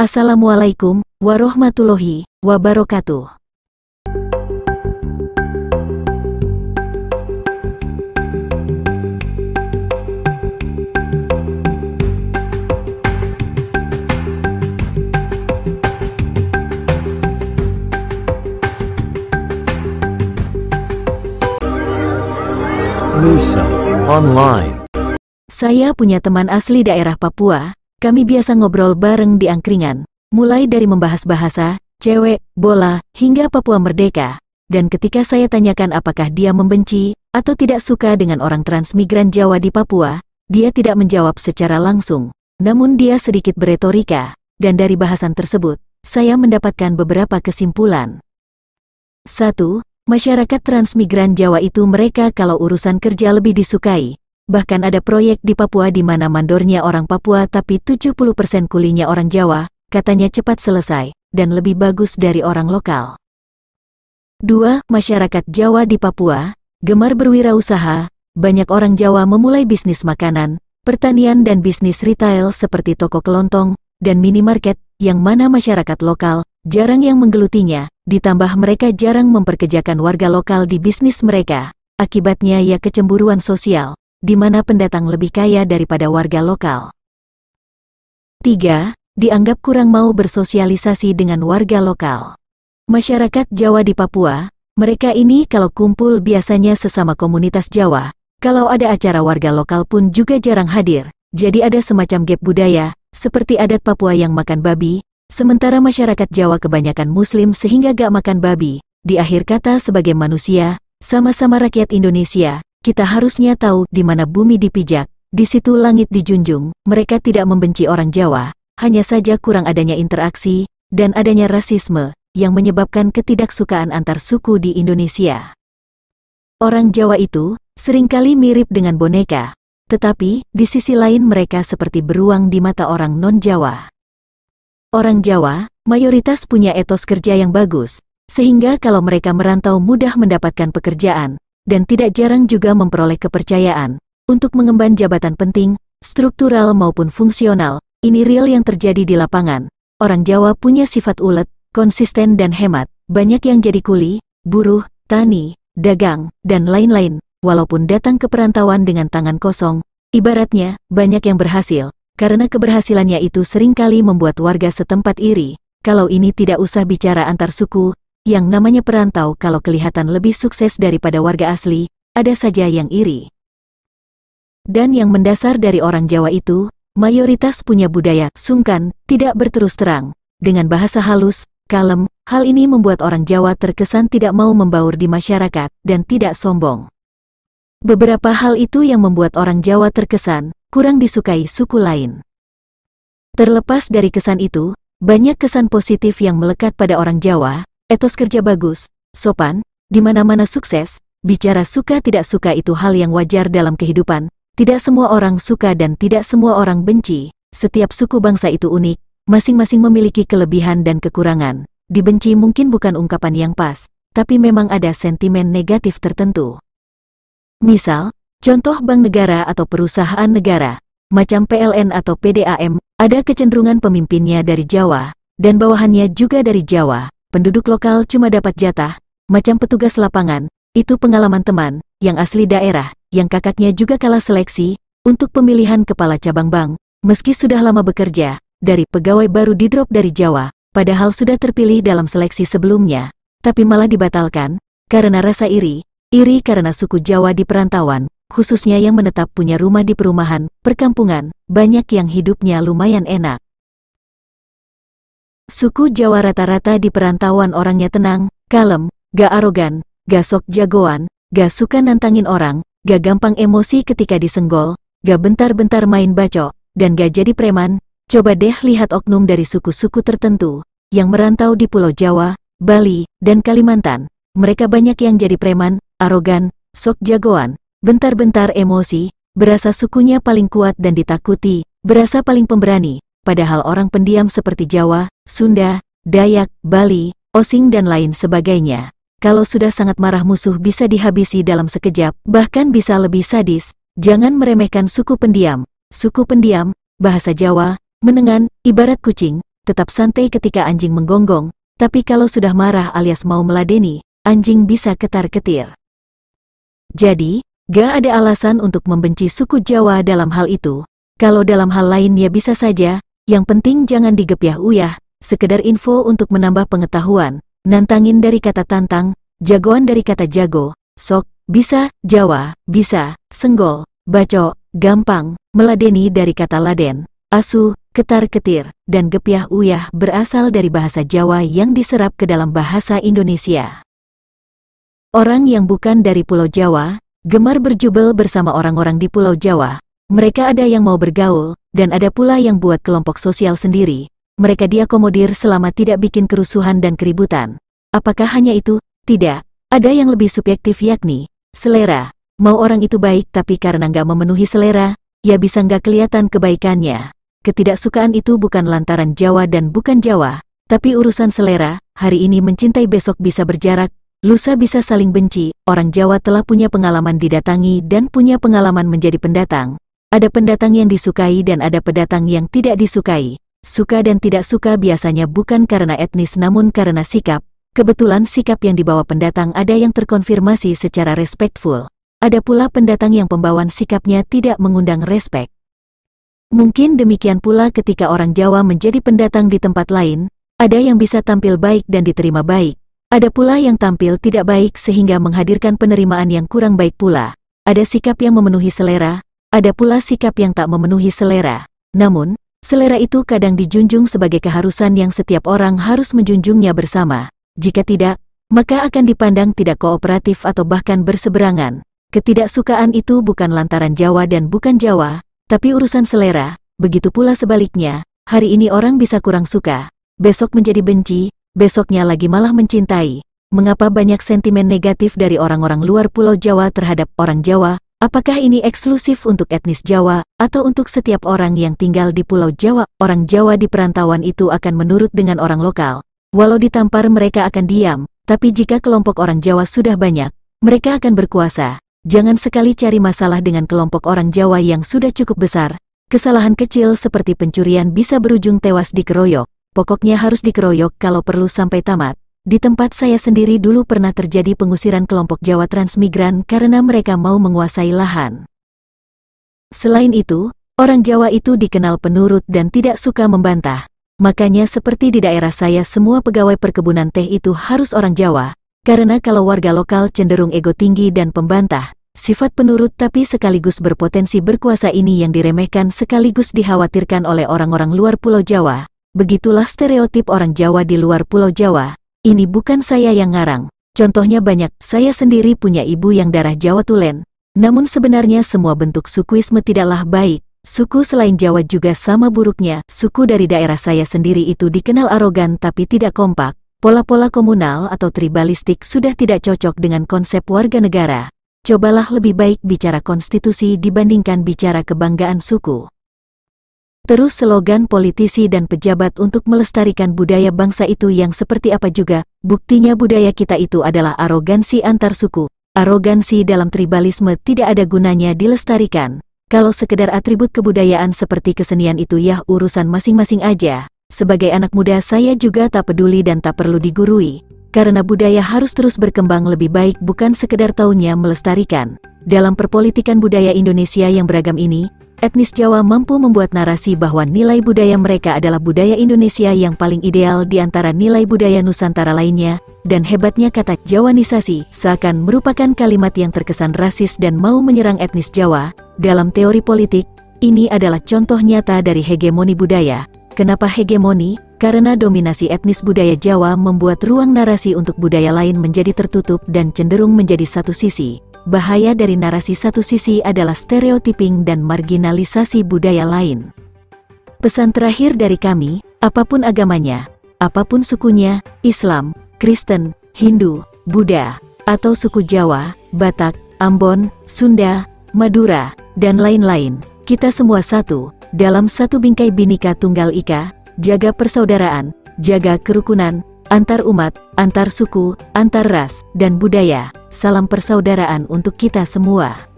Assalamualaikum warahmatullahi wabarakatuh. Nusa Online. Saya punya teman asli daerah Papua, kami biasa ngobrol bareng di angkringan, mulai dari membahas bahasa, cewek, bola, hingga Papua Merdeka. Dan ketika saya tanyakan apakah dia membenci atau tidak suka dengan orang transmigran Jawa di Papua, dia tidak menjawab secara langsung. Namun dia sedikit beretorika, dan dari bahasan tersebut, saya mendapatkan beberapa kesimpulan. 1. Masyarakat transmigran Jawa itu mereka kalau urusan kerja lebih disukai, Bahkan ada proyek di Papua di mana mandornya orang Papua tapi 70% kulinya orang Jawa, katanya cepat selesai, dan lebih bagus dari orang lokal. 2. Masyarakat Jawa di Papua, gemar berwirausaha, banyak orang Jawa memulai bisnis makanan, pertanian dan bisnis retail seperti toko kelontong, dan minimarket, yang mana masyarakat lokal, jarang yang menggelutinya, ditambah mereka jarang memperkejakan warga lokal di bisnis mereka. Akibatnya ya kecemburuan sosial, di mana pendatang lebih kaya daripada warga lokal. 3. Dianggap kurang mau bersosialisasi dengan warga lokal. Masyarakat Jawa di Papua, mereka ini kalau kumpul biasanya sesama komunitas Jawa, kalau ada acara warga lokal pun juga jarang hadir, jadi ada semacam gap budaya, seperti adat Papua yang makan babi, sementara masyarakat Jawa kebanyakan muslim sehingga gak makan babi, di akhir kata sebagai manusia, sama-sama rakyat Indonesia, kita harusnya tahu di mana bumi dipijak, di situ langit dijunjung, mereka tidak membenci orang Jawa, hanya saja kurang adanya interaksi, dan adanya rasisme, yang menyebabkan ketidaksukaan antar suku di Indonesia. Orang Jawa itu, seringkali mirip dengan boneka, tetapi, di sisi lain mereka seperti beruang di mata orang non-Jawa. Orang Jawa, mayoritas punya etos kerja yang bagus, sehingga kalau mereka merantau mudah mendapatkan pekerjaan, dan tidak jarang juga memperoleh kepercayaan untuk mengemban jabatan penting, struktural maupun fungsional. Ini real yang terjadi di lapangan. Orang Jawa punya sifat ulet, konsisten dan hemat. Banyak yang jadi kuli, buruh, tani, dagang, dan lain-lain. Walaupun datang ke perantauan dengan tangan kosong, ibaratnya banyak yang berhasil. Karena keberhasilannya itu seringkali membuat warga setempat iri. Kalau ini tidak usah bicara antar suku, yang namanya perantau kalau kelihatan lebih sukses daripada warga asli, ada saja yang iri. Dan yang mendasar dari orang Jawa itu, mayoritas punya budaya sungkan, tidak berterus terang, dengan bahasa halus, kalem, hal ini membuat orang Jawa terkesan tidak mau membaur di masyarakat, dan tidak sombong. Beberapa hal itu yang membuat orang Jawa terkesan, kurang disukai suku lain. Terlepas dari kesan itu, banyak kesan positif yang melekat pada orang Jawa, Etos kerja bagus, sopan, di mana-mana sukses, bicara suka tidak suka itu hal yang wajar dalam kehidupan. Tidak semua orang suka dan tidak semua orang benci. Setiap suku bangsa itu unik, masing-masing memiliki kelebihan dan kekurangan. Dibenci mungkin bukan ungkapan yang pas, tapi memang ada sentimen negatif tertentu. Misal, contoh bank negara atau perusahaan negara, macam PLN atau PDAM, ada kecenderungan pemimpinnya dari Jawa, dan bawahannya juga dari Jawa penduduk lokal cuma dapat jatah, macam petugas lapangan, itu pengalaman teman, yang asli daerah, yang kakaknya juga kalah seleksi, untuk pemilihan kepala cabang bank, meski sudah lama bekerja, dari pegawai baru didrop dari Jawa, padahal sudah terpilih dalam seleksi sebelumnya, tapi malah dibatalkan, karena rasa iri, iri karena suku Jawa di perantauan, khususnya yang menetap punya rumah di perumahan, perkampungan, banyak yang hidupnya lumayan enak. Suku Jawa rata-rata di perantauan orangnya tenang, kalem, gak arogan, gak sok jagoan, gak suka nantangin orang, gak gampang emosi ketika disenggol, gak bentar-bentar main bacok, dan gak jadi preman. Coba deh lihat oknum dari suku-suku tertentu yang merantau di Pulau Jawa, Bali, dan Kalimantan. Mereka banyak yang jadi preman, arogan, sok jagoan, bentar-bentar emosi, berasa sukunya paling kuat dan ditakuti, berasa paling pemberani, padahal orang pendiam seperti Jawa, Sunda, Dayak, Bali, Osing dan lain sebagainya. Kalau sudah sangat marah musuh bisa dihabisi dalam sekejap, bahkan bisa lebih sadis. Jangan meremehkan suku pendiam. Suku pendiam, bahasa Jawa, menengan, ibarat kucing, tetap santai ketika anjing menggonggong, tapi kalau sudah marah alias mau meladeni, anjing bisa ketar-ketir. Jadi, gak ada alasan untuk membenci suku Jawa dalam hal itu. Kalau dalam hal lain ya bisa saja, yang penting jangan digepiah ya, uyah, sekedar info untuk menambah pengetahuan. Nantangin dari kata tantang, jagoan dari kata jago, sok, bisa, Jawa, bisa, senggol, bacok, gampang, meladeni dari kata laden, asu, ketar-ketir, dan gepiah uyah berasal dari bahasa Jawa yang diserap ke dalam bahasa Indonesia. Orang yang bukan dari Pulau Jawa, gemar berjubel bersama orang-orang di Pulau Jawa, mereka ada yang mau bergaul, dan ada pula yang buat kelompok sosial sendiri. Mereka diakomodir selama tidak bikin kerusuhan dan keributan. Apakah hanya itu? Tidak. Ada yang lebih subjektif yakni, selera. Mau orang itu baik tapi karena nggak memenuhi selera, ya bisa nggak kelihatan kebaikannya. Ketidaksukaan itu bukan lantaran Jawa dan bukan Jawa, tapi urusan selera, hari ini mencintai besok bisa berjarak, lusa bisa saling benci, orang Jawa telah punya pengalaman didatangi dan punya pengalaman menjadi pendatang, ada pendatang yang disukai dan ada pendatang yang tidak disukai. Suka dan tidak suka biasanya bukan karena etnis namun karena sikap. Kebetulan sikap yang dibawa pendatang ada yang terkonfirmasi secara respectful. Ada pula pendatang yang pembawaan sikapnya tidak mengundang respek. Mungkin demikian pula ketika orang Jawa menjadi pendatang di tempat lain, ada yang bisa tampil baik dan diterima baik. Ada pula yang tampil tidak baik sehingga menghadirkan penerimaan yang kurang baik pula. Ada sikap yang memenuhi selera, ada pula sikap yang tak memenuhi selera. Namun, selera itu kadang dijunjung sebagai keharusan yang setiap orang harus menjunjungnya bersama. Jika tidak, maka akan dipandang tidak kooperatif atau bahkan berseberangan. Ketidaksukaan itu bukan lantaran Jawa dan bukan Jawa, tapi urusan selera, begitu pula sebaliknya, hari ini orang bisa kurang suka, besok menjadi benci, besoknya lagi malah mencintai. Mengapa banyak sentimen negatif dari orang-orang luar Pulau Jawa terhadap orang Jawa, Apakah ini eksklusif untuk etnis Jawa, atau untuk setiap orang yang tinggal di Pulau Jawa? Orang Jawa di perantauan itu akan menurut dengan orang lokal. Walau ditampar mereka akan diam, tapi jika kelompok orang Jawa sudah banyak, mereka akan berkuasa. Jangan sekali cari masalah dengan kelompok orang Jawa yang sudah cukup besar. Kesalahan kecil seperti pencurian bisa berujung tewas dikeroyok. Pokoknya harus dikeroyok kalau perlu sampai tamat. Di tempat saya sendiri dulu pernah terjadi pengusiran kelompok Jawa transmigran karena mereka mau menguasai lahan. Selain itu, orang Jawa itu dikenal penurut dan tidak suka membantah. Makanya seperti di daerah saya semua pegawai perkebunan teh itu harus orang Jawa, karena kalau warga lokal cenderung ego tinggi dan pembantah, sifat penurut tapi sekaligus berpotensi berkuasa ini yang diremehkan sekaligus dikhawatirkan oleh orang-orang luar Pulau Jawa. Begitulah stereotip orang Jawa di luar Pulau Jawa. Ini bukan saya yang ngarang. Contohnya banyak, saya sendiri punya ibu yang darah Jawa Tulen. Namun sebenarnya semua bentuk sukuisme tidaklah baik. Suku selain Jawa juga sama buruknya, suku dari daerah saya sendiri itu dikenal arogan tapi tidak kompak. Pola-pola komunal atau tribalistik sudah tidak cocok dengan konsep warga negara. Cobalah lebih baik bicara konstitusi dibandingkan bicara kebanggaan suku. Terus slogan politisi dan pejabat untuk melestarikan budaya bangsa itu yang seperti apa juga, buktinya budaya kita itu adalah arogansi antar suku. Arogansi dalam tribalisme tidak ada gunanya dilestarikan. Kalau sekedar atribut kebudayaan seperti kesenian itu ya urusan masing-masing aja. Sebagai anak muda saya juga tak peduli dan tak perlu digurui. Karena budaya harus terus berkembang lebih baik bukan sekedar tahunnya melestarikan. Dalam perpolitikan budaya Indonesia yang beragam ini, etnis Jawa mampu membuat narasi bahwa nilai budaya mereka adalah budaya Indonesia yang paling ideal di antara nilai budaya Nusantara lainnya, dan hebatnya kata Jawanisasi seakan merupakan kalimat yang terkesan rasis dan mau menyerang etnis Jawa. Dalam teori politik, ini adalah contoh nyata dari hegemoni budaya. Kenapa hegemoni? Karena dominasi etnis budaya Jawa membuat ruang narasi untuk budaya lain menjadi tertutup dan cenderung menjadi satu sisi bahaya dari narasi satu sisi adalah stereotyping dan marginalisasi budaya lain. Pesan terakhir dari kami, apapun agamanya, apapun sukunya, Islam, Kristen, Hindu, Buddha, atau suku Jawa, Batak, Ambon, Sunda, Madura, dan lain-lain, kita semua satu, dalam satu bingkai binika tunggal ika, jaga persaudaraan, jaga kerukunan, antar umat, antar suku, antar ras, dan budaya. Salam persaudaraan untuk kita semua.